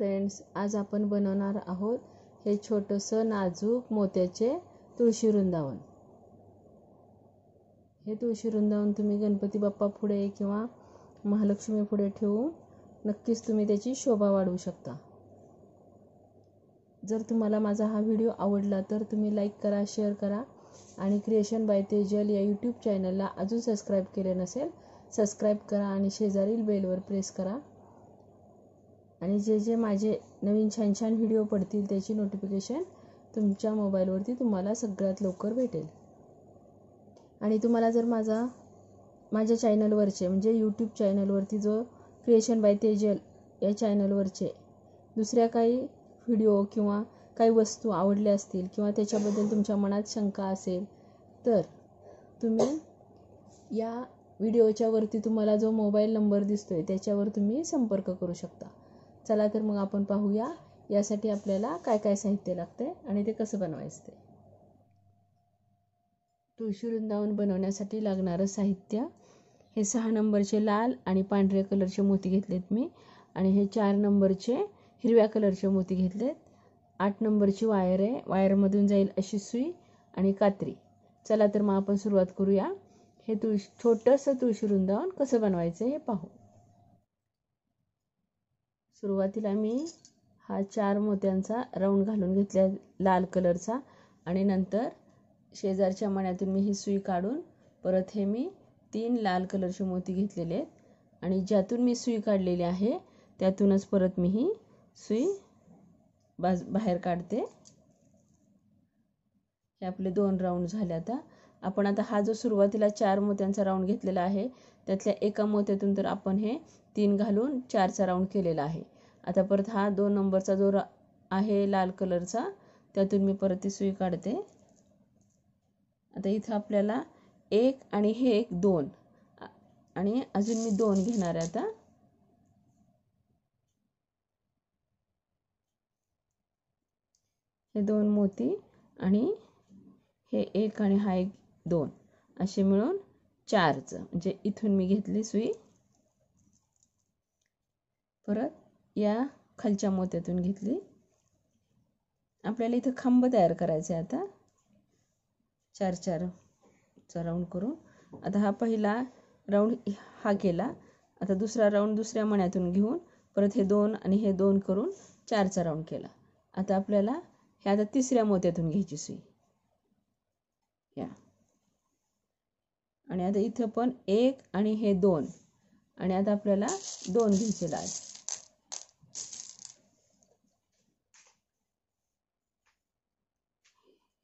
friends आज आपण बनवणार आहोत हे छोटंसं नाजूक मोत्याचे तुळशी वृंदावन हे तुळशी वृंदावन तुम्ही गणपती बाप्पा पुढे किंवा महालक्ष्मी पुढे ठेवून नक्कीच तुम्ही त्याची शोभा वाढवू शकता जर तुम्हाला माझा हा व्हिडिओ आवडला तर तुम्ही लाईक करा शेअर करा आणि क्रिएशन बाय तेजल या यूट्यूब चॅनलला अजून सबस्क्राईब केले नसेल सबस्क्राईब करा आणि शेजारील बेलवर प्रेस करा आणि जे जे माझे नवीन छान छान व्हिडिओ पडतील त्याची नोटिफिकेशन तुमच्या मोबाईलवरती तुम्हाला सगळ्यात लवकर भेटेल आणि तुम्हाला जर माझा माझ्या चॅनलवरचे म्हणजे यूट्यूब चॅनलवरती जो क्रिएशन बाय तेजल या चॅनलवरचे दुसऱ्या काही व्हिडिओ किंवा काही वस्तू आवडल्या असतील किंवा त्याच्याबद्दल तुमच्या मनात शंका असेल तर तुम्ही या व्हिडिओच्यावरती तुम्हाला जो मोबाईल नंबर दिसतो आहे त्याच्यावर तुम्ही संपर्क करू शकता चला तर मग आपण पाहूया यासाठी आपल्याला काय काय साहित्य लागते आणि ते कसं बनवायचं ते तुळशी वृंदावन बनवण्यासाठी लागणारं साहित्य हे सहा नंबरचे लाल आणि पांढऱ्या कलरचे मोती घेतलेत मी आणि हे चार नंबरचे हिरव्या कलरचे मोती घेतलेत आठ नंबरची वायर आहे वायरमधून जाईल अशी सुई आणि कात्री चला तर मग आपण सुरुवात करूया हे तुळशी छोटंसं तुळशी वृंदावन कसं बनवायचं हे पाहू सुरुवातीला मी हा चार मोत्यांचा राऊंड घालून घेतला लाल कलरचा आणि नंतर शेजारच्या मण्यातून मी ही सुई काढून परत हे मी तीन लाल कलरचे मोती घेतलेले आहेत आणि ज्यातून मी सुई काढलेली आहे त्यातूनच परत मी ही सुई बाज बाहेर काढते हे आपले दोन राऊंड झाले आता आपण आता हा जो सुरुवातीला चार मोत्यांचा राऊंड घेतलेला आहे त्यातल्या एका मोत्यातून तर आपण हे तीन घालून चारचा राऊंड केलेला आहे आता परत हा दोन नंबरचा जो आहे लाल कलरचा त्यातून मी परत ती सुई काढते आता इथं आपल्याला एक आणि हे एक दोन आणि अजून मी दोन घेणार आहे आता हे दोन मोती आणि हे एक आणि हा एक दोन असे मिळून चारचं म्हणजे इथून मी घेतली सुई परत या खालच्या मोत्यातून घेतली आपल्याला इथं खांब तयार करायचा आहे आता चार चा राऊंड करून आता हा पहिला राऊंड हा केला आता दुसरा राऊंड दुसऱ्या मण्यातून घेऊन परत हे दोन आणि हे दोन करून चारचा राऊंड केला आता आपल्याला हे आता तिसऱ्या मोत्यातून घ्यायची सुई या आणि आता इथं पण एक आणि हे दोन आणि आता आपल्याला दोन घ्यायचे लाल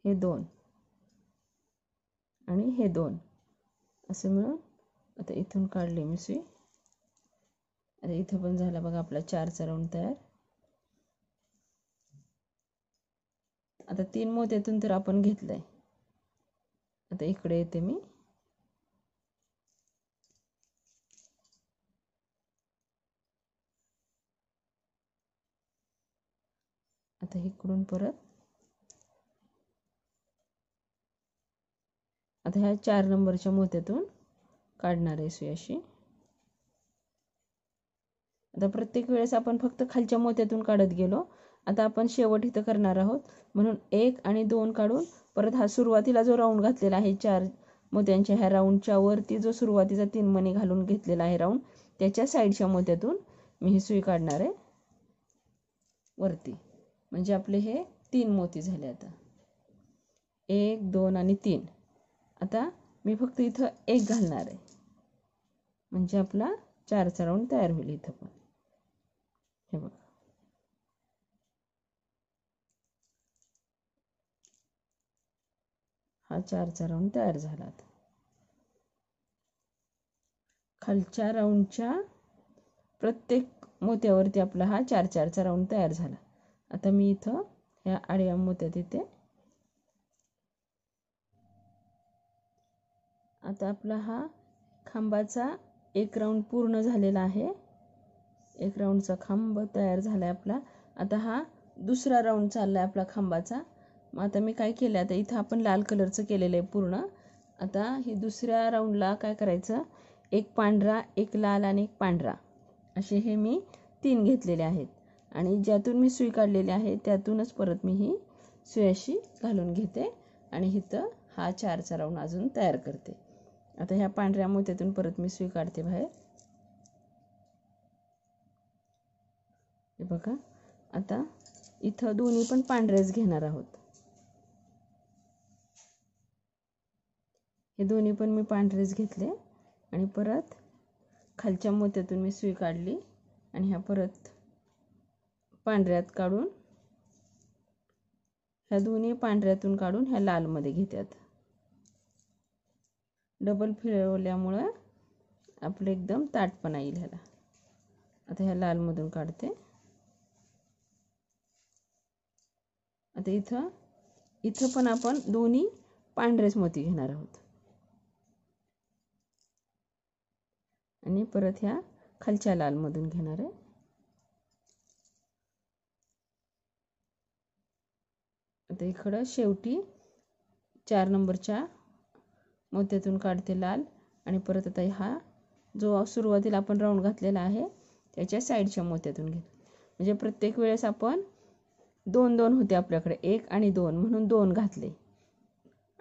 हे दोन आणि हे दोन असं मिळून आता इथून काढली मी सुई आता इथं पण झाला बघा आपला चारचा राऊंड तयार आता तीन मोत्यातून तर आपण घेतलंय आता इकडे येते मी आता इकडून परत आता ह्या चार नंबरच्या मोत्यातून काढणार आहे सुई अशी आता प्रत्येक वेळेस आपण फक्त खालच्या मोत्यातून काढत गेलो आता आपण शेवट इथं करणार आहोत म्हणून एक आणि दोन काढून परत हा सुरुवातीला जो राऊंड घातलेला आहे चार मोत्यांच्या ह्या राऊंडच्या वरती जो सुरुवातीचा तीन मणी घालून घेतलेला आहे राऊंड त्याच्या साईडच्या मोत्यातून मी ही सुई काढणार आहे वरती म्हणजे आपले हे तीन मोती झाले आता एक दोन आणि तीन आता मी फक्त इथं एक घालणार आहे म्हणजे आपला चारचा राऊंड तयार होईल इथं पण हे बघा हा चारचा राऊंड तयार झाला खालच्या राऊंडच्या प्रत्येक मोत्यावरती आपला हा चार चारचा राऊंड तयार झाला आता मी इथं ह्या आडव्या मोत्यात इथे आता आपला हा खांबाचा एक राऊंड पूर्ण झालेला आहे एक राऊंडचा खांब तयार झाला आहे आपला आता हा दुसरा राऊंड चालला आहे आपला खांबाचा मग आता मी काय केलं आता इथं आपण लाल कलरचं केलेलं आहे पूर्ण आता हे दुसऱ्या राऊंडला काय करायचं एक पांढरा एक लाल आणि एक पांढरा असे हे मी तीन घेतलेले आहेत आणि ज्यातून मी सुई काढलेली आहे त्यातूनच परत मी ही सुयाशी घालून घेते आणि इथं हा चारचा राऊंड अजून तयार करते आता ह्या पांढऱ्या मोत्यातून परत मी सुई काढते बाहेर हे बघा आता इथं दोन्ही पण पांढऱ्याच घेणार आहोत हे दोन्ही पण मी पांढरेच घेतले आणि परत खालच्या मोत्यातून मी सुई काढली आणि ह्या परत पांढऱ्यात काढून ह्या दोन्ही पांढऱ्यातून काढून ह्या लालमध्ये घेतात डबल फिरवल्यामुळं आपलं एकदम ताटपणा येईल ह्याला आता ह्या लालमधून काढते आता इथं इथं पण आपण दोन्ही पांढरेच मोती घेणार आहोत आणि परत ह्या खालच्या लालमधून घेणार आहे आता इकडं शेवटी चार नंबरच्या मग त्यातून काढते लाल आणि परत आता हा जो सुरुवातीला आपण राऊंड घातलेला आहे त्याच्या साईडच्या मोत्यातून घेतो म्हणजे प्रत्येक वेळेस आपण दोन दोन होते आपल्याकडे एक आणि दोन म्हणून दोन घातले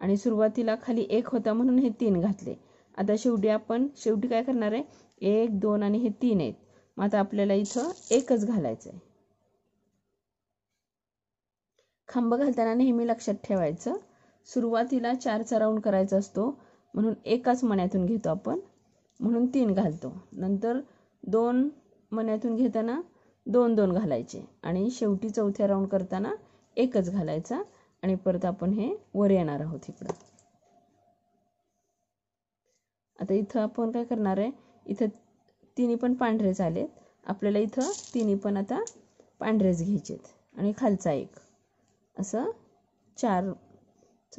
आणि सुरुवातीला खाली एक होता म्हणून हे तीन घातले आता शेवटी आपण शेवटी काय करणार आहे एक दोन आणि हे तीन आहेत मग आता आपल्याला इथं एकच घालायचं आहे खांब घालताना नेहमी लक्षात ठेवायचं सुरुवातीला चारचा राऊंड करायचा असतो म्हणून एकाच मण्यातून घेतो आपण म्हणून तीन घालतो नंतर दोन मण्यातून घेताना दोन दोन घालायचे आणि शेवटी चौथ्या राऊंड करताना एकच घालायचा आणि परत आपण हे वर येणार आहोत इकडं आता इथं आपण काय करणार आहे इथं तिन्ही पण पांढरेच आलेत आपल्याला इथं तिन्ही पण आता पांढरेच घ्यायचेत आणि खालचा एक असं चार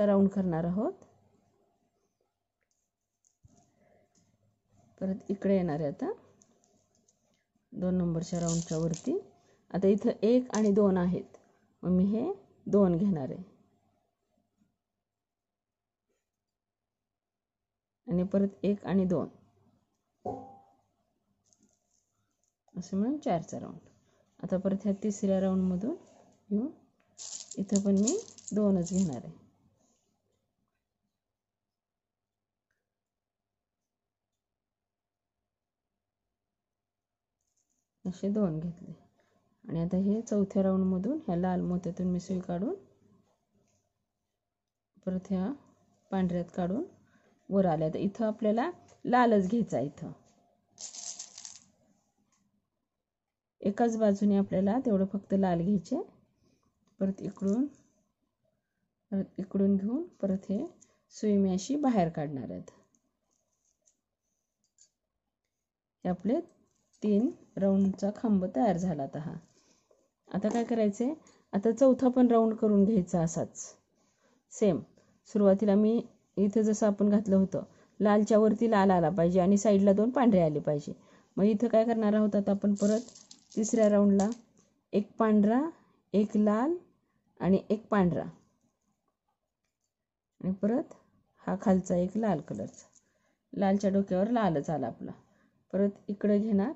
राऊंड करणार आहोत परत इकडे येणार आहे आता दोन नंबरच्या राऊंडच्या वरती आता इथं एक आणि दोन आहेत मग मी हे दोन घेणार आहे आणि परत एक आणि दोन असं म्हणून चारचा राऊंड आता परत ह्या तिसऱ्या राऊंडमधून येऊन इथं पण मी दोनच घेणार आहे असे दोन घेतले आणि आता हे चौथ्या राऊंडमधून ह्या लाल मोत्यातून मी सुई काढून परत ह्या पांढऱ्यात काढून वर आल्या तर इथं आपल्याला लालच घ्यायचा इथं एकाच बाजूने आपल्याला तेवढं फक्त लाल घ्यायचे परत इकडून परत इकडून घेऊन परत हे सुई अशी बाहेर काढणार आहेत हे आपले तीन राऊंडचा खांब तयार झाला आता हा आता काय करायचं आहे आता चौथा पण राऊंड करून घ्यायचा असाच सेम सुरुवातीला मी इथं जसं आपण घातलं होतं लालच्या वरती लाल आला पाहिजे आणि साईडला दोन पांढरे आले पाहिजे मग इथं काय करणार आहोत आता आपण परत तिसऱ्या राऊंडला एक पांढरा एक लाल आणि एक पांढरा आणि परत हा खालचा एक लाल कलरचा लालच्या डोक्यावर लालच आला आपला परत इकडे घेणार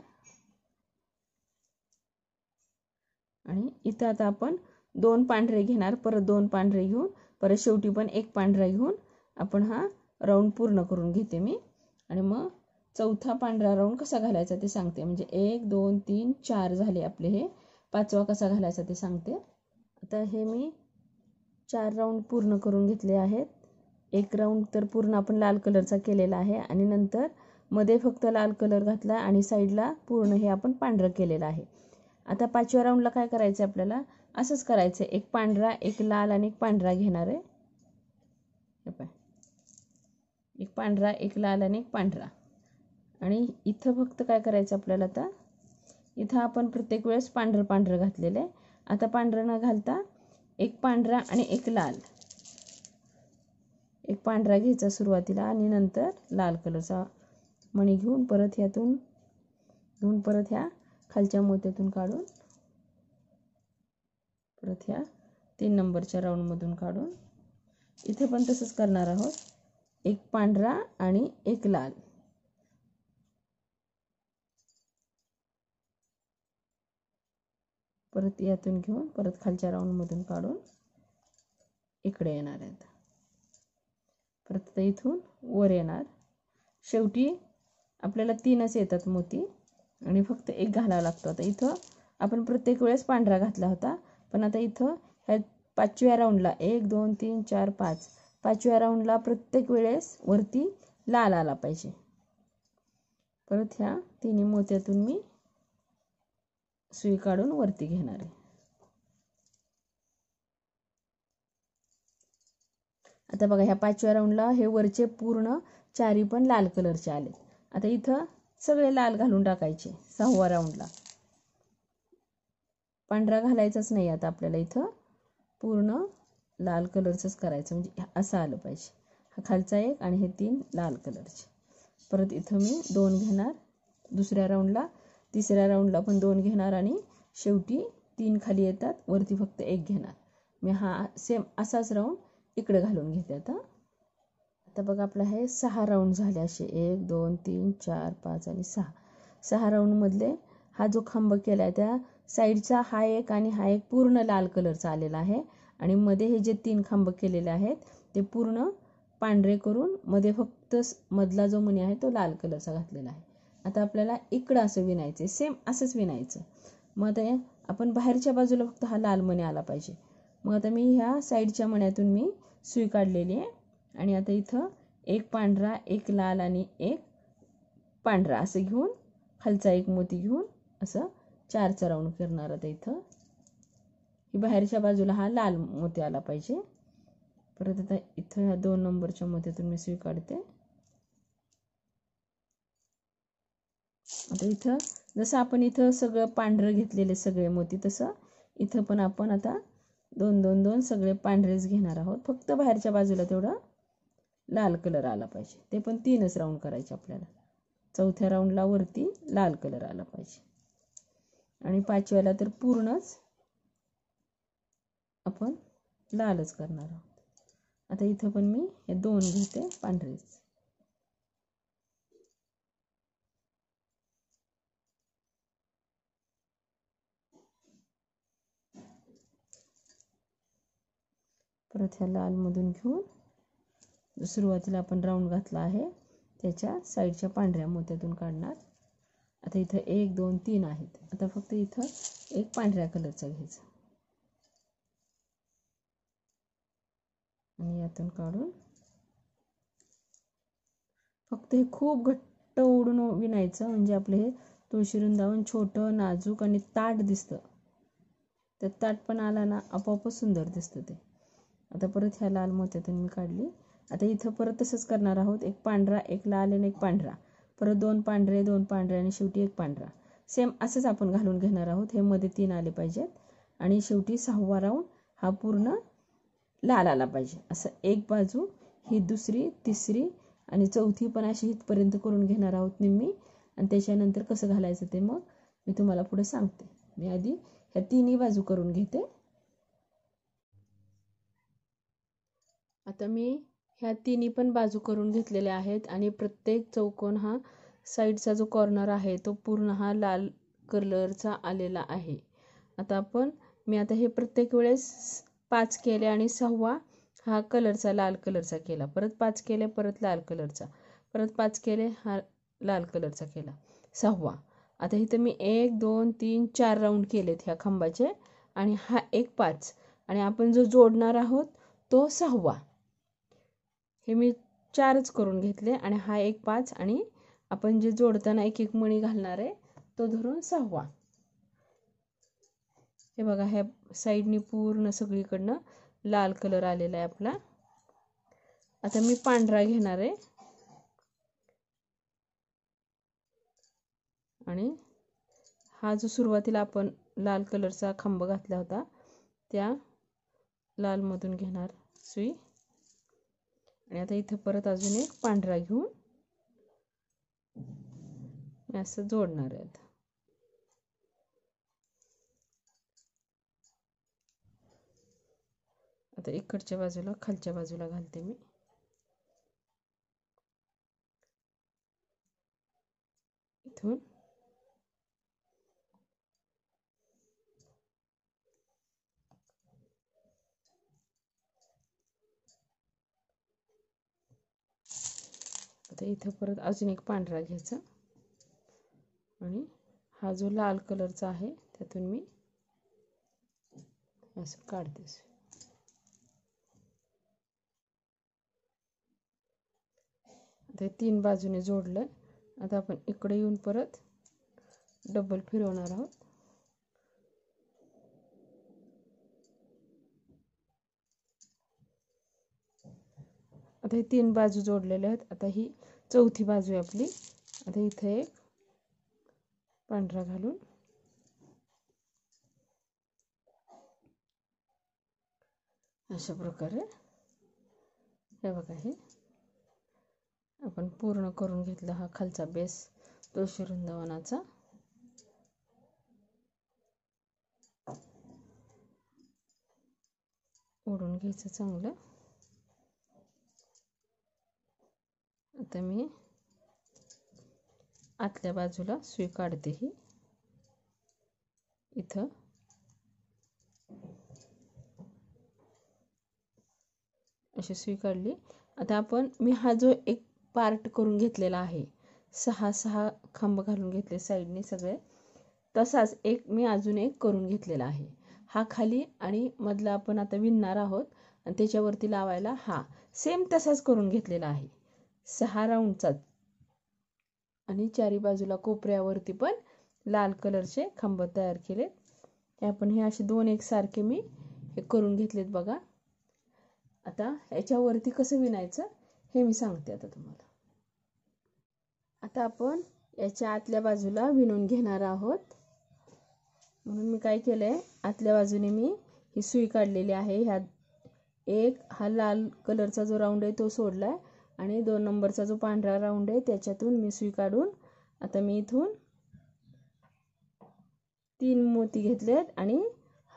आणि इथं आता आपण दोन पांढरे घेणार परत दोन पांढरे घेऊन परत शेवटी पण एक पांढरा घेऊन आपण हा राऊंड पूर्ण करून घेते मी आणि मग चौथा पांढरा राऊंड कसा घालायचा ते सांगते म्हणजे एक दोन तीन चार झाले आपले हे पाचवा कसा घालायचा ते सांगते आता हे मी चार राऊंड पूर्ण करून घेतले आहेत एक राऊंड तर पूर्ण आपण लाल कलरचा केलेला आहे आणि नंतर मध्ये फक्त लाल कलर घातला आणि साईडला पूर्ण हे आपण पांढरं केलेलं आहे आता पाचव्या राऊंडला काय करायचं आहे आपल्याला असंच करायचं आहे एक पांढरा एक लाल आणि एक पांढरा घेणार आहे एक पांढरा एक लाल आणि एक पांढरा आणि इथं फक्त काय करायचं आपल्याला आता इथं आपण प्रत्येक वेळेस पांढरं पांढरं घातलेलं आहे आता पांढरं न घालता एक पांढरा आणि एक लाल एक पांढरा घ्यायचा सुरुवातीला आणि नंतर लाल कलरचा मणी घेऊन परत ह्यातून घेऊन परत ह्या खालच्या मोत्यातून काढून परत ह्या तीन नंबरच्या राऊंडमधून काढून इथे पण तसंच करणार आहोत एक पांढरा आणि एक लाल परत यातून घेऊन परत खालच्या राऊंडमधून काढून इकडे येणार आहेत परत इथून वर येणार शेवटी आपल्याला तीनच येतात मोती आणि फक्त एक घालावा लागतो आता इथं आपण प्रत्येक वेळेस पांढरा घातला होता पण आता इथं ह्या पाचव्या राऊंडला एक दोन तीन चार पाच पाचव्या राऊंडला प्रत्येक वेळेस वरती लाल आला पाहिजे परत ह्या तिन्ही मोत्यातून मी सुई काढून वरती घेणार आहे आता बघा ह्या पाचव्या राऊंडला हे वरचे पूर्ण चारी पण लाल कलरचे आले आता इथं सगळे लाल घालून टाकायचे सहावा राऊंडला पांढरा घालायचाच नाही आता आपल्याला इथं पूर्ण लाल कलरचंच करायचं म्हणजे असं आलं पाहिजे हा खालचा एक आणि हे तीन लाल कलरचे परत इथं मी दोन घेणार दुसऱ्या राऊंडला तिसऱ्या राऊंडला पण दोन घेणार आणि शेवटी तीन खाली येतात वरती फक्त एक घेणार मी हा सेम असाच राऊंड इकडे घालून घेते आता आता बघा आपलं हे सहा राऊंड झाले असे एक दोन तीन चार पाच आणि सहा सहा राऊंडमधले हा जो खांब केला आहे त्या साईडचा हा एक आणि हा एक पूर्ण लाल कलरचा आलेला आहे आणि मध्ये हे जे तीन खांब केलेले आहेत ते पूर्ण पांढरे करून मध्ये फक्त मधला जो मणी आहे तो लाल कलरचा घातलेला आहे आता आपल्याला इकडं असं विणायचं सेम असंच विणायचं मग आता आपण बाहेरच्या बाजूला फक्त हा लाल मणी आला पाहिजे मग आता मी ह्या साईडच्या मण्यातून मी सुई काढलेली आहे आणि आता इथं एक पांढरा एक लाल आणि एक पांढरा असं घेऊन खालचा एक मोती घेऊन असं चार चरावून करणार आता इथं ही बाहेरच्या बाजूला हा लाल मोती आला पाहिजे परत आता इथं ह्या दोन नंबरच्या मोत्यातून मी स्वीकारते काढते आता इथं जसं आपण इथं सगळं पांढरं घेतलेले सगळे मोती तसं इथं पण आपण आता दोन दोन दोन सगळे पांढरेच घेणार आहोत फक्त बाहेरच्या बाजूला तेवढं लाल कलर आला पाहिजे ते पण तीनच राऊंड करायचे आपल्याला चौथ्या राऊंडला वरती लाल कलर आला पाहिजे आणि पाचव्याला तर पूर्णच आपण लालच करणार आहोत आता इथं पण मी हे दोन घेते पांढरेच परत ह्या लालमधून घेऊन सुरुवातीला आपण राऊंड घातला आहे त्याच्या साईडच्या पांढऱ्या मोत्यातून काढणार आता इथं एक दोन तीन आहेत आता फक्त इथं एक पांढऱ्या कलरचा घ्यायचा आणि यातून काढून फक्त हे खूप घट्ट ओढून विणायचं म्हणजे आपले हे तुळशी वृंदावन छोटं नाजूक आणि ताट दिसतं तर ताट पण आला ना आपोआपच सुंदर दिसतं ते आता परत ह्या लाल मोत्यातून मी काढली आता इथं परत तसंच करणार आहोत एक पांढरा एक लाल आणि एक पांढरा परत दोन पांढरे दोन पांढरे आणि शेवटी एक पांढरा सेम असंच आपण घालून घेणार आहोत हे मध्ये तीन आले पाहिजेत आणि शेवटी सहावा राऊंड हा पूर्ण लाल आला पाहिजे असं एक बाजू ही दुसरी तिसरी आणि चौथी पण अशी इथपर्यंत करून घेणार आहोत निम्मी आणि त्याच्यानंतर कसं घालायचं ते मग मी तुम्हाला पुढे सांगते मी आधी ह्या तिन्ही बाजू करून घेते आता मी ह्या तिन्ही पण बाजू करून घेतलेल्या आहेत आणि प्रत्येक चौकोन हा साईडचा जो कॉर्नर आहे तो पूर्ण हा लाल कलरचा आलेला आहे आता आपण मी आता हे प्रत्येक वेळेस पाच केले आणि सहावा हा कलरचा लाल कलरचा केला परत पाच केले परत लाल कलरचा परत पाच केले हा लाल कलरचा केला सहावा आता इथं मी एक दोन तीन चार राऊंड केलेत ह्या खांबाचे आणि हा एक पाच आणि आपण जो जोडणार आहोत तो सहावा हे मी चारच करून घेतले आणि हा एक पाच आणि आपण जे जोडताना एक एक मणी घालणार आहे तो धरून सहावा हे बघा ह्या साईडनी पूर्ण सगळीकडनं लाल कलर आलेला आहे आपला आता मी पांढरा घेणार आहे आणि हा जो सुरुवातीला आपण लाल कलरचा खांब घातला होता त्या लालमधून घेणार सुई आणि आता इथं परत अजून एक पांढरा घेऊन असं जोडणार आहेत आता इकडच्या बाजूला खालच्या बाजूला घालते मी इथून आता इथं परत अजून एक पांढरा घ्यायचा आणि हा जो लाल कलरचा आहे त्यातून मी असं काढते आता तीन बाजूने जोडलं आता आपण इकडे येऊन परत डबल फिरवणार आहोत आता हे तीन बाजू जोडलेल्या आहेत आता ही चौथी बाजू आहे आपली आता इथे एक पांढरा घालून अशा प्रकारे हे बघा हे आपण पूर्ण करून घेतला हा खालचा बेस तो शिरुंदवनाचा ओढून घ्यायचं चांगलं आता मी आतल्या बाजूला सुई काढते ही इथं अशी सुई काढली आता आपण मी हा जो एक पार्ट करून घेतलेला आहे सहा सहा खांब घालून घेतले साईडने सगळे तसाच एक मी अजून एक करून घेतलेला आहे हा खाली आणि मधला आपण आता विणणार आहोत आणि त्याच्यावरती लावायला हा सेम तसाच करून घेतलेला आहे सहा राऊंडचाच आणि चारी बाजूला कोपऱ्यावरती पण लाल कलरचे खांब तयार केले आपण हे असे दोन एक सारखे मी हे करून घेतलेत बघा आता याच्यावरती कसं विणायचं हे मी सांगते आता तुम्हाला आता आपण याच्या आतल्या बाजूला विणून घेणार आहोत म्हणून मी काय केलंय आतल्या बाजूने मी ही सुई काढलेली आहे ह्या एक हा लाल कलरचा जो राऊंड आहे तो सोडला आणि दोन नंबरचा जो पांढरा राऊंड आहे त्याच्यातून मी सुई काढून आता मी इथून तीन मोती घेतलेत आणि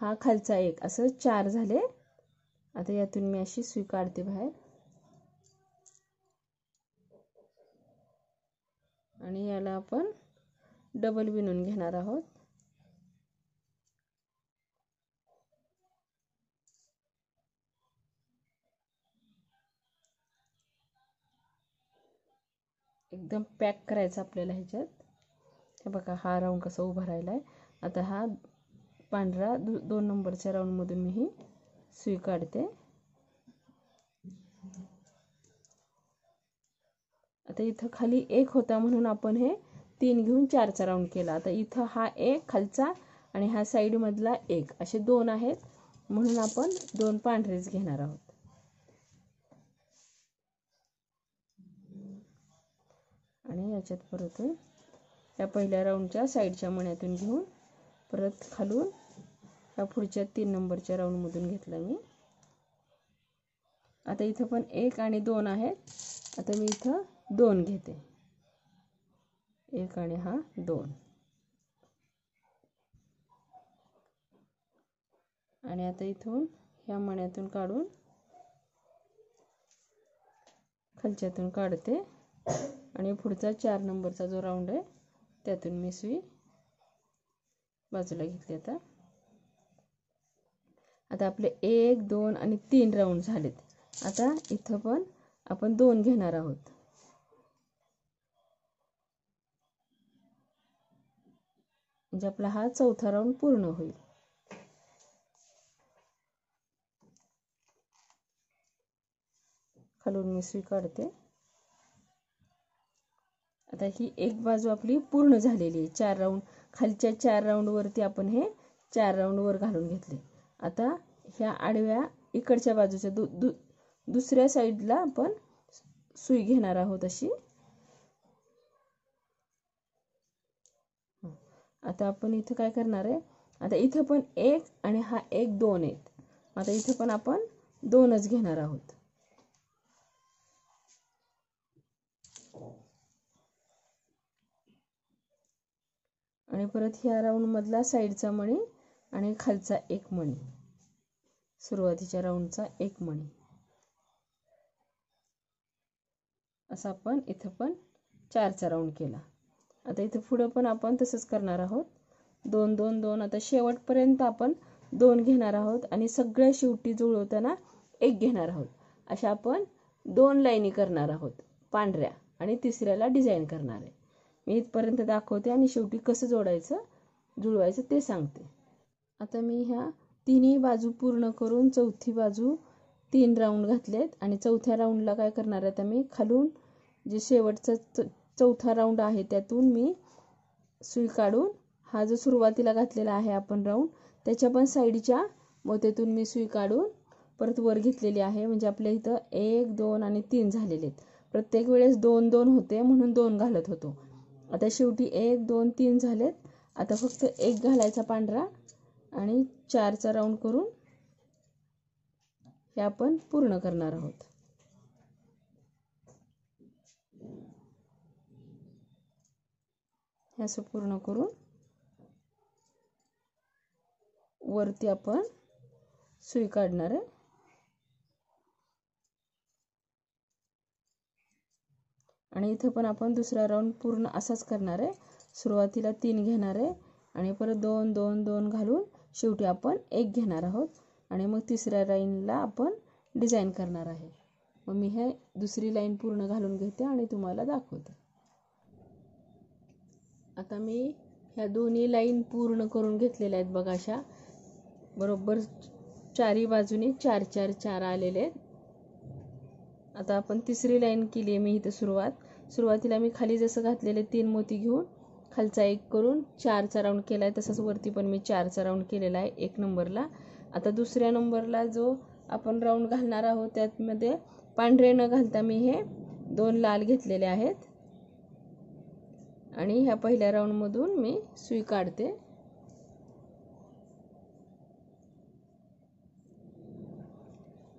हा खालचा एक असं चार झाले आता यातून मी अशी सुई काढते बाहेर आणि याला आपण डबल विणून घेणार आहोत एकदम पॅक करायचं आपल्याला ह्याच्यात हे बघा हा राऊंड कसा उभा राहिला आहे आता हा पांढरा दो दोन नंबरच्या राऊंडमधून मी ही सुई काढते आता इथं खाली एक होता म्हणून आपण हे तीन घेऊन चारचा राऊंड केला आता इथं हा एक खालचा आणि हा साईडमधला एक असे दोन आहेत म्हणून आपण दोन पांढरेच घेणार आहोत ह्याच्यात परतून या पहिल्या राऊंडच्या साईडच्या मण्यातून घेऊन परत खालून या पुढच्या तीन नंबरच्या राऊंडमधून घेतलं मी आता इथं पण एक आणि दोन आहेत आता मी इथं दोन घेते एक आणि हा दोन आणि आता इथून ह्या मण्यातून काढून खालच्यातून काढते आणि पुढचा चार नंबरचा जो राऊंड आहे त्यातून मी सुई बाजूला घेतली आता आता आपले एक दोन आणि तीन राऊंड झालेत आता इथं पण आपण दोन घेणार आहोत म्हणजे आपला हा चौथा राऊंड पूर्ण होईल खालून मी सुई काढते आता ही एक बाजू आपली पूर्ण झालेली आहे चार राऊंड खालच्या चार राऊंडवरती आपण हे चार राऊंडवर घालून घेतले आता ह्या आडव्या इकडच्या बाजूच्या दु दु दुसऱ्या साईडला आपण सुई घेणार आहोत अशी आता आपण इथं काय करणार आहे आता इथं पण एक आणि हा एक दोन आहेत आता इथं पण आपण दोनच घेणार आहोत आणि परत ह्या राऊंडमधला साईडचा मणी आणि खालचा एक मणी सुरुवातीच्या राऊंडचा एक मणी असं आपण इथं पण चारचा राऊंड केला आता इथं पुढं पण आपण तसंच करणार आहोत दोन दोन दोन आता शेवटपर्यंत आपण दोन घेणार आहोत आणि सगळ्या शेवटी जुळवताना एक घेणार आहोत अशा आपण दोन लाईनी करणार आहोत पांढऱ्या आणि तिसऱ्याला डिझाईन करणार आहे मी इथपर्यंत दाखवते आणि शेवटी कसं जोडायचं जुळवायचं ते सांगते आता मी ह्या तिन्ही बाजू पूर्ण करून चौथी बाजू तीन राऊंड घातलेत आणि चौथ्या राऊंडला काय करणार आहे मी खालून जे शेवटचा चौथा राऊंड आहे त्यातून मी सुई काढून हा जो सुरुवातीला घातलेला आहे आपण राऊंड त्याच्या पण साईडच्या मोत्यातून मी सुई काढून परत वर घेतलेली आहे म्हणजे आपल्या इथं एक दोन आणि तीन झालेले आहेत प्रत्येक वेळेस दोन दोन होते म्हणून दोन घालत होतो आता शेवटी एक दोन तीन झालेत आता फक्त एक घालायचा पांढरा आणि चारचा राऊंड करून हे आपण पूर्ण करणार आहोत हे असं पूर्ण करून वरती आपण सुई काढणार आहे आणि इथं पण आपण दुसरा राऊंड पूर्ण असाच करणार आहे सुरुवातीला तीन घेणार आहे आणि परत दोन दोन दोन घालून शेवटी आपण एक घेणार आहोत आणि मग तिसऱ्या लाईनला आपण डिझाईन करणार आहे मग मी हे दुसरी लाईन पूर्ण घालून घेते आणि तुम्हाला दाखवते आता मी ह्या दोन्ही लाईन पूर्ण करून घेतलेल्या आहेत बघा अशा बरोबर चारी बाजूने चार चार चार आलेले आहेत आता आपण तिसरी लाईन केली आहे मी इथे सुरुवात सुरुवातीला मी खाली जसं घातलेले तीन मोती घेऊन खालचा एक करून चारचा राऊंड केला आहे तसंच वरती पण मी चारचा राऊंड केलेला आहे एक नंबरला आता दुसऱ्या नंबरला जो आपण राऊंड घालणार आहोत त्यातमध्ये पांढरे न घालता मी हे दोन लाल घेतलेले आहेत आणि ह्या पहिल्या राऊंडमधून मी सुई काढते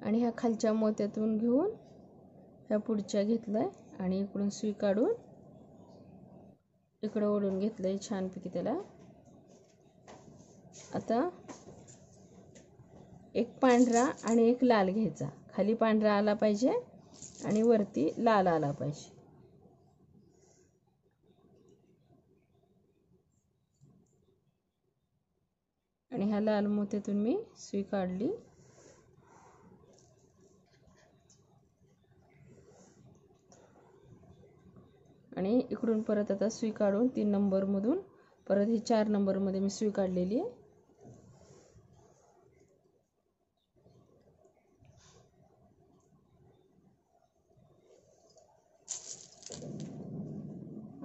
आणि ह्या खालच्या मोत्यातून घेऊन पुढच्या घेतलं आहे आणि इकडून सुई काढून इकडं ओढून घेतलं आहे छानपैकी त्याला आता एक पांढरा आणि एक लाल घ्यायचा खाली पांढरा आला पाहिजे आणि वरती लाल आला पाहिजे आणि ह्या लाल मोत्यातून मी सुई काढली आणि इकडून परत आता सुई काढून तीन नंबरमधून परत ही चार नंबरमध्ये मी सुई काढलेली आहे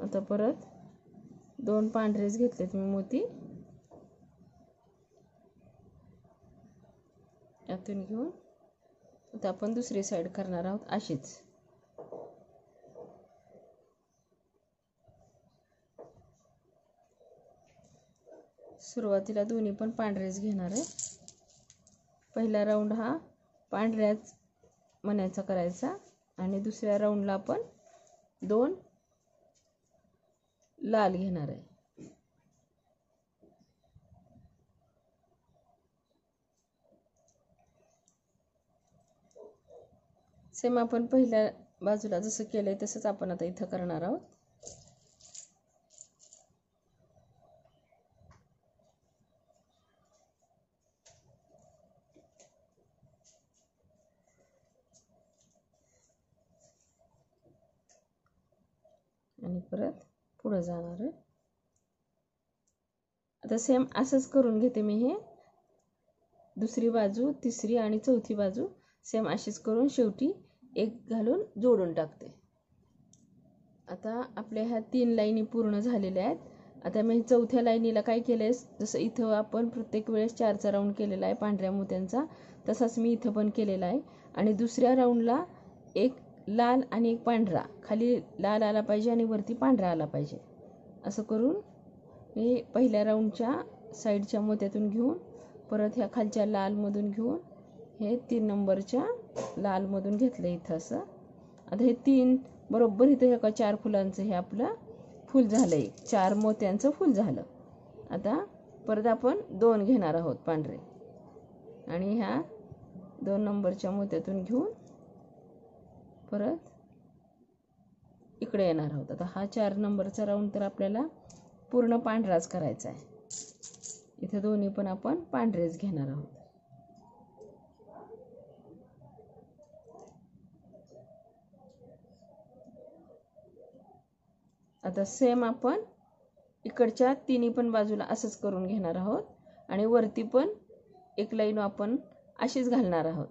आता परत दोन पांढरेच घेतलेत मी मोती यातून घेऊन आता आपण दुसरी साईड करणार आहोत अशीच सुरुवातीला दोन्ही पण पांढरेच घेणार आहे पहिला राऊंड हा पांढऱ्याच मण्याचा करायचा आणि दुसऱ्या राऊंडला आपण दोन लाल घेणार आहे सेम आपण पहिल्या बाजूला जसं केलं तसंच आपण आता इथं करणार आहोत पुढे जाणार आता सेम असंच करून घेते मी हे दुसरी बाजू तिसरी आणि चौथी बाजू सेम अशीच करून शेवटी एक घालून जोडून टाकते आता आपल्या ह्या तीन लाईनी पूर्ण झालेल्या आहेत आता मी चौथ्या लाईनीला काय केलं आहे जसं इथं आपण प्रत्येक वेळेस चारचा राऊंड केलेला आहे पांढऱ्या मोत्यांचा तसाच मी इथं पण केलेला आहे आणि दुसऱ्या राऊंडला एक लाल आणि एक पांढरा खाली लाल आला पाहिजे आणि वरती पांढरा आला पाहिजे असं करून मी पहिल्या राऊंडच्या साईडच्या मोत्यातून घेऊन परत ह्या खालच्या लालमधून घेऊन हे तीन नंबरच्या लालमधून घेतलं इथं असं आता हे तीन बरोबर इथं हे चार फुलांचं हे आपलं फूल झालं आहे चार मोत्यांचं फूल झालं आता परत आपण दोन घेणार आहोत पांढरे आणि ह्या दोन नंबरच्या मोत्यातून घेऊन परत इकडे येणार आहोत आता हा चार नंबरचा राऊंड तर आपल्याला पूर्ण पांढराच करायचा आहे इथे दोन्ही पण आपण पांढरेच घेणार आहोत आता सेम आपण इकडच्या तिन्ही पण बाजूला असंच करून घेणार आहोत आणि वरती पण एक लाईन आपण अशीच घालणार आहोत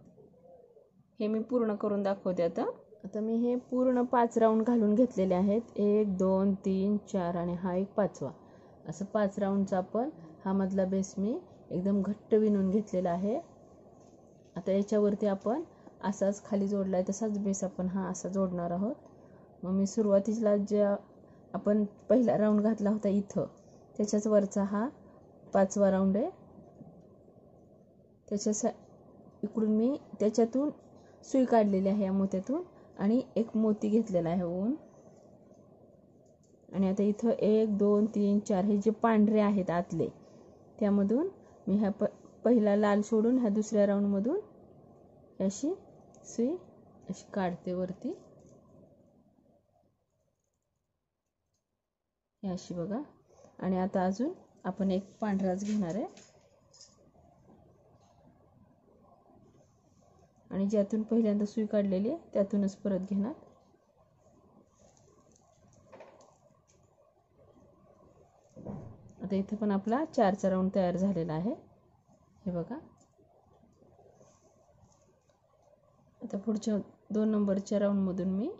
हे मी पूर्ण करून दाखवते आता आता मी हे पूर्ण पाच राऊंड घालून घेतलेले आहेत एक दोन तीन चार आणि हा एक पाचवा असं पाच राऊंडचा आपण हा मधला बेस मी एकदम घट्ट विणून घेतलेला आहे आता याच्यावरती आपण असाच खाली जोडला आहे तसाच बेस आपण हा असा जोडणार आहोत मग मी सुरुवातीला ज्या आपण पहिला राऊंड घातला होता इथं त्याच्याच वरचा हा पाचवा राऊंड आहे त्याच्यासा इकडून मी त्याच्यातून सुई काढलेली आहे या मोत्यातून आणि एक मोती घेतलेला आहे ऊन आणि आता इथं एक दोन तीन चार हे जे पांढरे आहेत आतले त्यामधून मी ह्या प पहिला लाल सोडून ह्या दुसऱ्या राऊंडमधून अशी सुई अशी काढते वरती अशी बघा आणि आता अजून आपण एक पांढराच घेणार आहे आणि ज्यातून पहिल्यांदा सुई काढलेली आहे त्यातूनच परत घेणार आता इथे पण आपला चारचा राऊंड तयार झालेला आहे हे बघा आता पुढच्या दोन नंबरच्या राऊंडमधून मी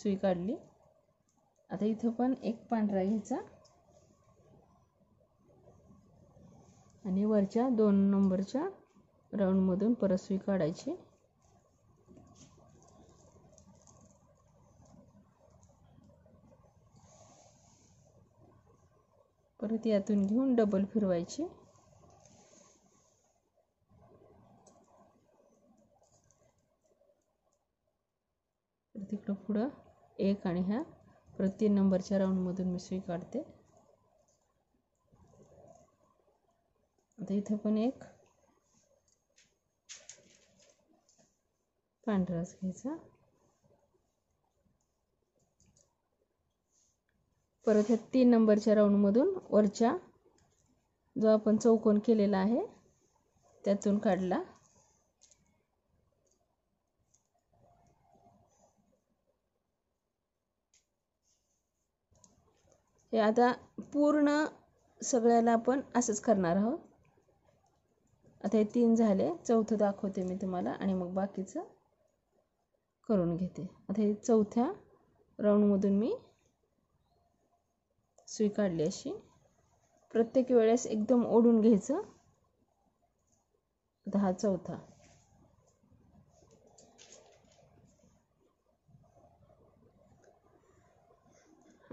सुई काढली आता इथं पण एक पांढरा घ्यायचा आणि वरच्या दोन नंबरच्या राऊंडमधून परत सुई काढायची परत यातून घेऊन डबल फिरवायची तिकडं पुढं एक आणि ह्या प्रत्येक नंबरच्या राऊंडमधून मी काढते आता इथं पण एक पांढराच घ्यायचा परत ह्या तीन नंबरच्या राऊंडमधून वरच्या जो आपण चौकोन केलेला आहे त्यातून काढला हे आता पूर्ण सगळ्याला आपण असंच करणार आहोत आता हे तीन झाले चौथं दाखवते मी तुम्हाला आणि मग बाकीचं करून घेते आता हे चौथ्या राऊंडमधून मी सुई अशी प्रत्येक वेळेस एकदम ओढून घ्यायचं दहा चौथा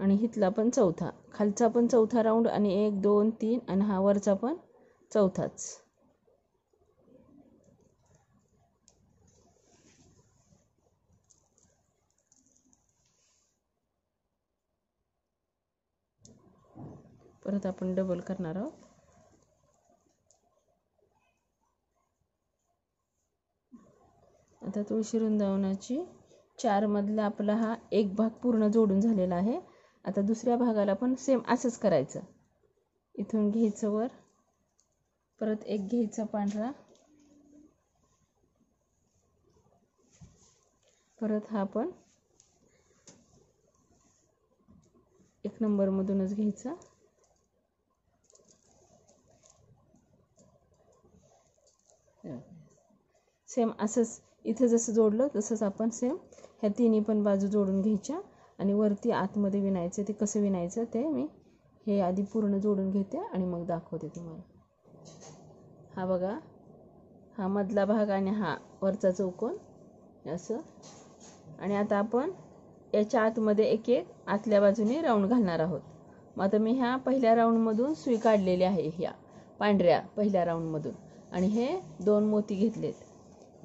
आणि हिथला पण चौथा खालचा पण चौथा राऊंड आणि एक दोन तीन आणि हा वरचा पण चौथाच परत आपण डबल करणार आहोत आता तुळशी चार चारमधला आपला हा एक भाग पूर्ण जोडून झालेला आहे आता दुसऱ्या भागाला पण सेम असंच करायचं इथून घ्यायचं वर परत एक घ्यायचा पांढरा परत हा पण एक नंबरमधूनच घ्यायचा सेम असंच इथं जसं जोडलं तसंच आपण सेम ह्या तिन्ही पण बाजू जोडून घ्यायच्या आणि वरती आतमध्ये विणायचं ते कसं विणायचं ते मी हे आधी पूर्ण जोडून घेते आणि मग दाखवते तुम्हाला हा बघा हा मधला भाग आणि हा वरचा चौकोन असं आणि आता आपण याच्या आतमध्ये एक एक आतल्या बाजूने राऊंड घालणार आहोत मग आता मी ह्या पहिल्या राऊंडमधून सुई काढलेली आहे ह्या पांढऱ्या पहिल्या राऊंडमधून आणि हे दोन मोती घेतलेत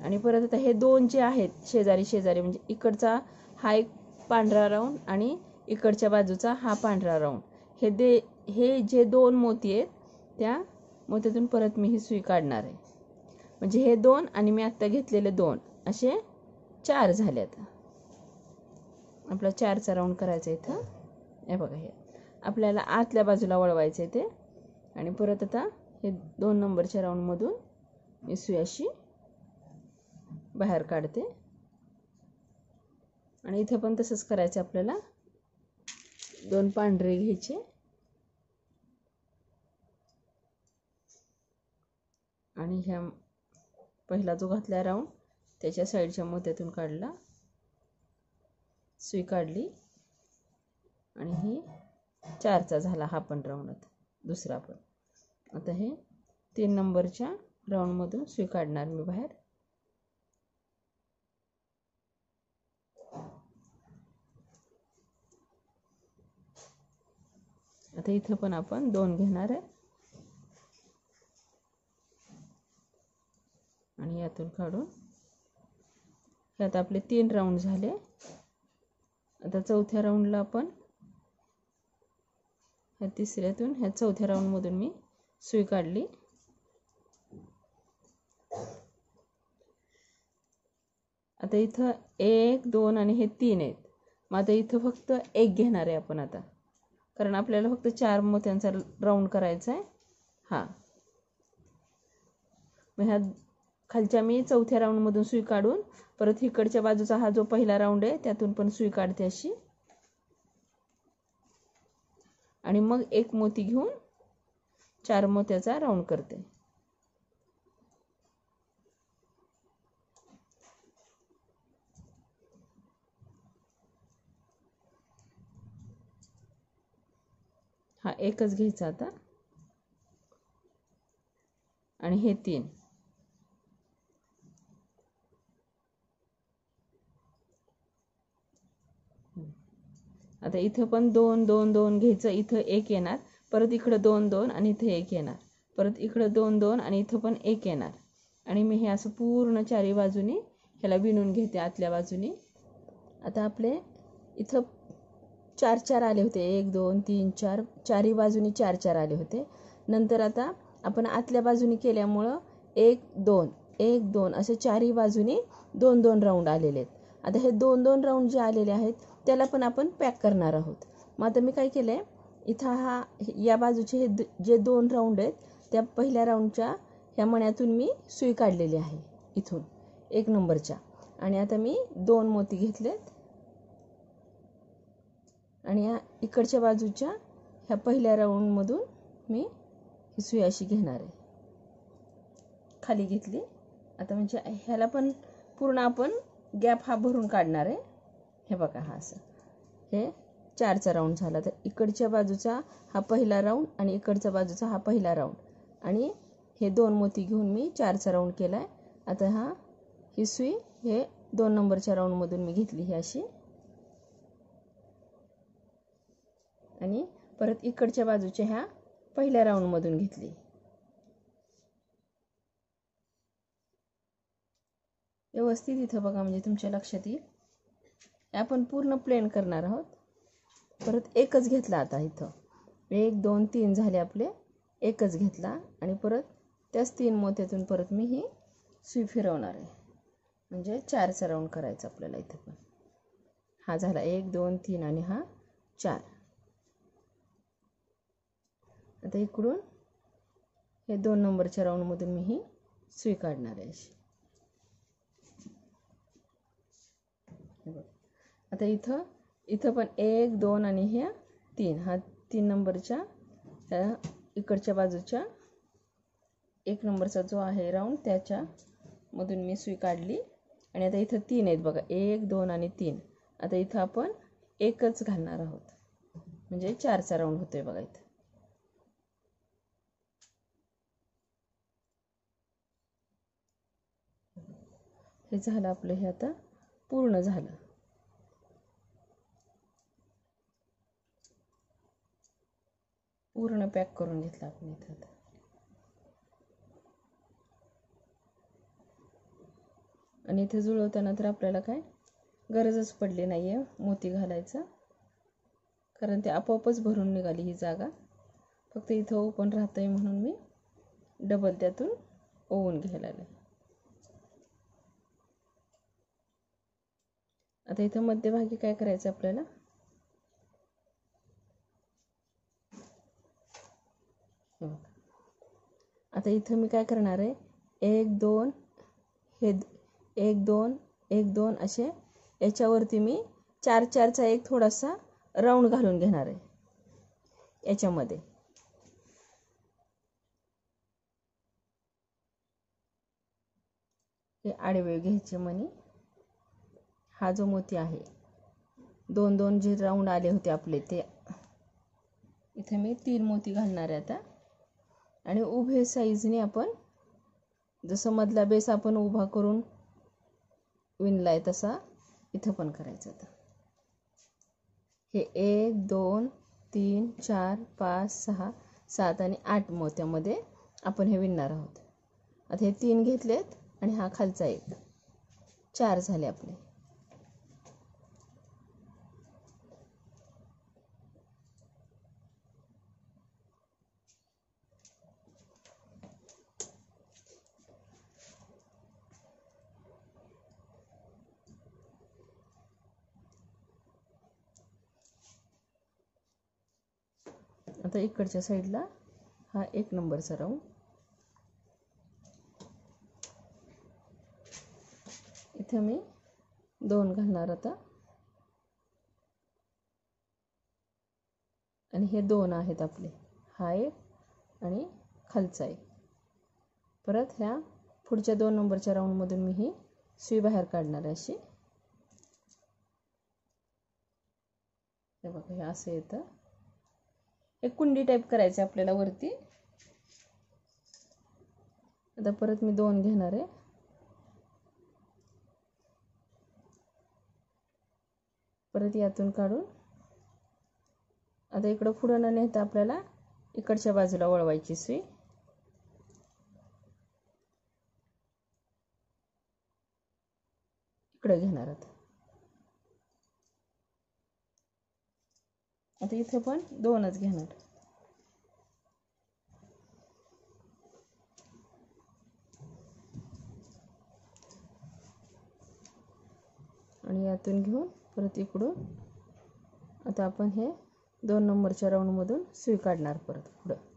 आणि परत आता हे दोन जे आहेत शेजारी शेजारी म्हणजे इकडचा हा एक पांढरा राऊंड आणि इकडच्या बाजूचा हा पांढरा राऊंड हे दे हे जे दोन मोती आहेत त्या मोत्यातून परत मी ही सुई काढणार आहे म्हणजे हे दोन आणि मी आत्ता घेतलेले दोन असे चार झाले आता आपला चारचा राऊंड करायचा इथं हे बघा हे आपल्याला आतल्या बाजूला वळवायचं आहे ते आणि परत आता हे दोन नंबरच्या राऊंडमधून मी सुई अशी बाहेर काढते आणि इथे पण तसंच करायचं आपल्याला दोन पांढरे घ्यायचे आणि ह्या पहिला जो घातला राऊंड त्याच्या साईडच्या मोत्यातून काढला सुई काढली आणि ही चारचा झाला हा पण राऊंडात दुसरा पण आता हे तीन नंबरच्या राऊंडमधून सुई काढणार मी बाहेर आता इथं पण आपण दोन घेणार आहे आणि यातून काढून यात आपले तीन राऊंड झाले आता चौथ्या राऊंडला आपण ह्या तिसऱ्यातून ह्या चौथ्या राऊंडमधून मी सुई काढली आता इथं एक दोन आणि हे तीन आहेत मग आता इथं फक्त एक घेणार आहे आपण आता कारण आपल्याला फक्त चार मोत्यांचा राऊंड करायचा आहे हा मग ह्या खालच्या मी चौथ्या राऊंडमधून सुई काढून परत इकडच्या बाजूचा हा जो पहिला राऊंड आहे त्यातून पण सुई काढते अशी आणि मग एक मोती घेऊन चार मोत्याचा राऊंड करते एकच घ्यायचा आता आणि हे तीन आता इथं पण दोन दोन दोन घ्यायचं इथं एक येणार परत इकडं दोन दोन आणि इथं एक येणार परत इकडं दोन दोन आणि इथं पण एक येणार आणि मी हे असं पूर्ण चारी बाजूनी ह्याला विणून घेते आतल्या बाजूनी आता आपले इथं चार चार आले होते एक दोन तीन चार चारही बाजूनी चार चार आले होते नंतर आता आपण आतल्या बाजूनी केल्यामुळं एक दोन एक दोन असे चारही बाजूनी दोन दोन राऊंड आलेले आहेत आता हे दोन दोन राऊंड जे आलेले आहेत त्याला पण आपण पॅक करणार आहोत मग आता मी काय केलं आहे इथं हा या बाजूचे हे जे दोन राऊंड आहेत त्या पहिल्या राऊंडच्या ह्या मण्यातून मी सुई काढलेली आहे इथून एक नंबरच्या आणि आता मी दोन मोती घेतलेत आणि या इकडच्या बाजूच्या ह्या पहिल्या राऊंडमधून मी ही सुई अशी घेणार आहे खाली घेतली आता म्हणजे ह्याला पण पूर्ण आपण गॅप हा भरून काढणार आहे हे बघा हा असं हे चारचा राऊंड झाला तर इकडच्या बाजूचा हा पहिला राऊंड आणि इकडच्या बाजूचा हा पहिला राऊंड आणि हे दोन मोती घेऊन मी चारचा राऊंड केला आहे आता हा ही सुई हे दोन नंबरच्या राऊंडमधून मी घेतली ही अशी आणि परत इकडच्या बाजूच्या ह्या पहिल्या राऊंडमधून घेतली व्यवस्थित इथं बघा म्हणजे तुमच्या लक्षात येईल आपण पूर्ण प्लेन करणार आहोत परत एकच घेतला आता इथं एक दोन तीन झाले आपले एकच घेतला आणि परत त्याच तीन मोत्यातून परत मी ही सुई फिरवणार आहे म्हणजे चारचा राऊंड करायचा आपल्याला इथं पण हा झाला एक दोन तीन आणि हा चार आता इकडून हे दोन नंबरच्या राऊंडमधून मी ही सुई काढणार आहे अशी आता इथं इथं पण एक दोन आणि ह्या तीन हा तीन नंबरच्या इकडच्या बाजूच्या एक नंबरचा जो आहे राऊंड त्याच्यामधून मी सुई काढली आणि आता इथं तीन आहेत बघा एक दोन आणि तीन आता इथं आपण एकच घालणार आहोत म्हणजे चारचा राऊंड होतोय बघा इथं हे झालं आपलं हे आता पूर्ण झालं पूर्ण पॅक करून घेतलं आपण इथं आता आणि इथे जुळवताना तर आपल्याला काय गरजच पडली नाही आहे मोती घालायचं कारण ते आपोआपच भरून निघाली ही जागा फक्त इथं ओपन राहतं आहे म्हणून मी डबल त्यातून ओवून घ्यायला लागले आता इथं मध्यभागी काय करायचं आपल्याला आता इथं मी काय करणार आहे एक दोन हे एक दोन एक दोन असे याच्यावरती मी चार चारचा एक थोडासा राऊंड घालून घेणार आहे याच्यामध्ये हे आडवे घ्यायचे मनी हा जो मोती आहे दोन दोन जे राऊंड आले होते आपले ते इथे मी तीन मोती घालणार आहे आता आणि उभे साईजने आपण जसं मधला बेस आपण उभा करून विणला आहे तसा इथं पण करायचं आता हे एक दोन तीन चार पाच सहा सात आणि आठ मोत्यामध्ये आपण हे विणणार आहोत आता हे तीन घेतलेत आणि हा खालचा एक चार झाले आपले आता इकडच्या साईडला हा एक नंबरचा राऊंड इथे मी दोन घालणार आता आणि हे दोन आहेत आपले हा एक आणि खालचा एक परत ह्या पुढच्या दोन नंबरच्या राऊंडमधून मी ही सुई बाहेर काढणार आहे अशी हे बघा हे असं येतं एक कुंडी टाईप करायची आपल्याला वरती आता परत मी दोन घेणार आहे परत यातून काढून आता इकडं पुढं न नेता आपल्याला इकडच्या बाजूला वळवायची सुई इकडं घेणार आता आता इथे पण दोनच घेणार आणि यातून घेऊन परत इकडून आता आपण हे दोन नंबरच्या राऊंडमधून सुई काढणार परत पुढं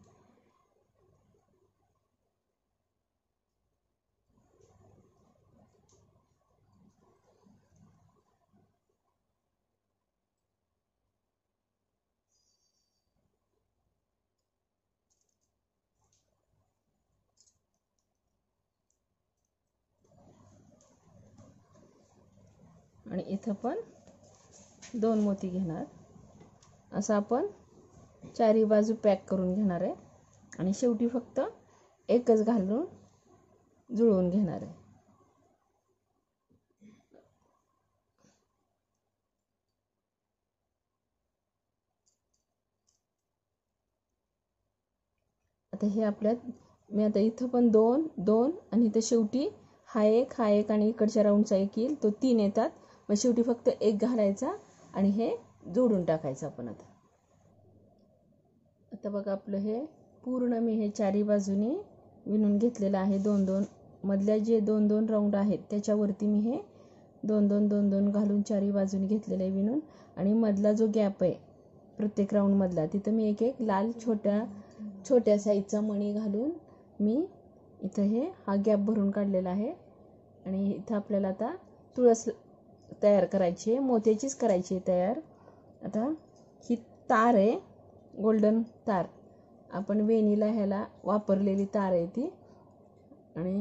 इथं पण दोन मोती घेणार असं आपण चारी बाजू पॅक करून घेणार आहे आणि शेवटी फक्त एकच घालून जुळवून घेणार आहे आता हे आपल्या मी आता इथं पण दोन दोन आणि इथं शेवटी हा एक हा एक आणि इकडच्या राऊंडचा एक येईल तो तीन येतात मग शेवटी फक्त एक घालायचा आणि हे जोडून टाकायचं आपण आता आता बघा आपलं हे पूर्ण मी हे चारी बाजूनी विणून घेतलेलं आहे दोन दोन मधल्या जे दोन दोन राऊंड आहेत त्याच्यावरती मी हे दोन दोन दोन दोन घालून चारी बाजूनी घेतलेलं आहे विणून आणि मधला जो गॅप आहे प्रत्येक राऊंडमधला तिथं मी एक एक लाल छोट्या छोट्या साईजचा मणी घालून मी इथं हे हा गॅप भरून काढलेला आहे आणि इथं आपल्याला आता तुळस तयार करायची मोत्याचीच करायची तयार आता ही तार आहे गोल्डन तार आपण वेणीला ह्याला वापरलेली तार आहे ती आणि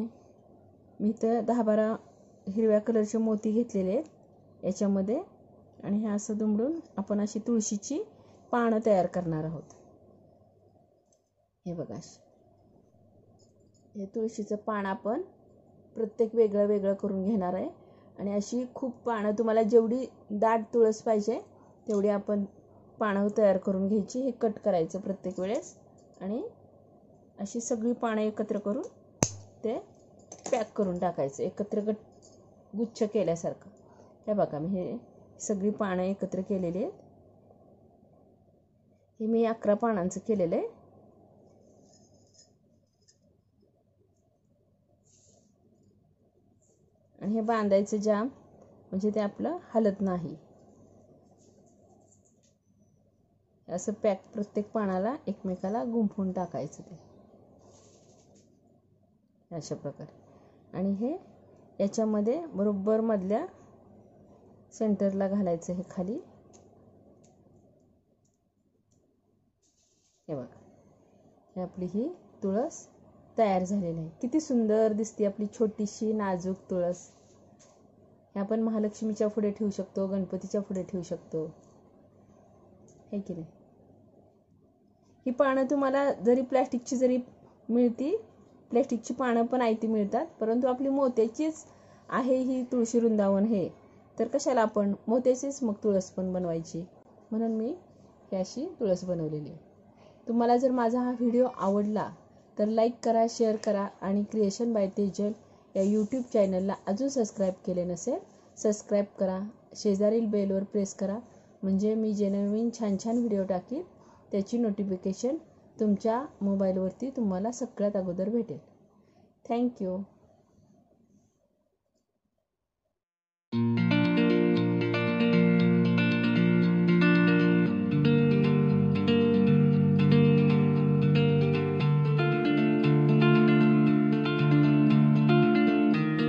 मी तर दहा बारा हिरव्या कलरचे मोती घेतलेले आहेत याच्यामध्ये आणि हे असं दुमडून आपण अशी तुळशीची पानं तयार करणार आहोत हे बघा हे तुळशीचं पान आपण प्रत्येक वेगळं वेगळं करून घेणार आहे आणि अशी खूप पानं तुम्हाला जेवढी दाट तुळस पाहिजे तेवढी आपण पानं तयार करून घ्यायची हे कट करायचं प्रत्येक वेळेस आणि अशी सगळी पानं एकत्र करून ते पॅक करून टाकायचं एकत्र गट गुच्छ केल्यासारखं हे बघा मी हे सगळी पानं एकत्र केलेली आहेत हे मी अकरा पानांचं केलेलं आहे आणि हे बांधायचं जाम म्हणजे ते आपलं हलत नाही असं पॅक प्रत्येक पानाला एकमेकाला गुंफून टाकायचं ते अशा प्रकारे आणि हे याच्यामध्ये बरोबर मधल्या सेंटरला घालायचं हे खाली हे बघा हे आपली ही तुळस तयार झालेलं आहे किती सुंदर दिसते आपली छोटीशी नाजूक तुळस हे आपण महालक्ष्मीच्या पुढे ठेवू शकतो गणपतीच्या पुढे ठेवू शकतो हे की नाही ही पानं तुम्हाला जरी प्लॅस्टिकची जरी मिळती प्लॅस्टिकची पानं पण आयती मिळतात परंतु आपली मोत्याचीच आहे ही तुळशी वृंदावन हे तर कशाला आपण मोत्याचीच मग तुळस पण बनवायची म्हणून मी ही अशी तुळस बनवलेली तुम्हाला जर माझा हा व्हिडिओ आवडला तर लाईक करा शेअर करा आणि क्रिएशन बाय तेजल या यूट्यूब चॅनलला अजून सबस्क्राईब केले नसेल सबस्क्राईब करा शेजारील बेलवर प्रेस करा म्हणजे मी जे नवीन छान छान व्हिडिओ टाकेन त्याची नोटिफिकेशन तुमच्या मोबाईलवरती तुम्हाला सगळ्यात अगोदर भेटेल थँक्यू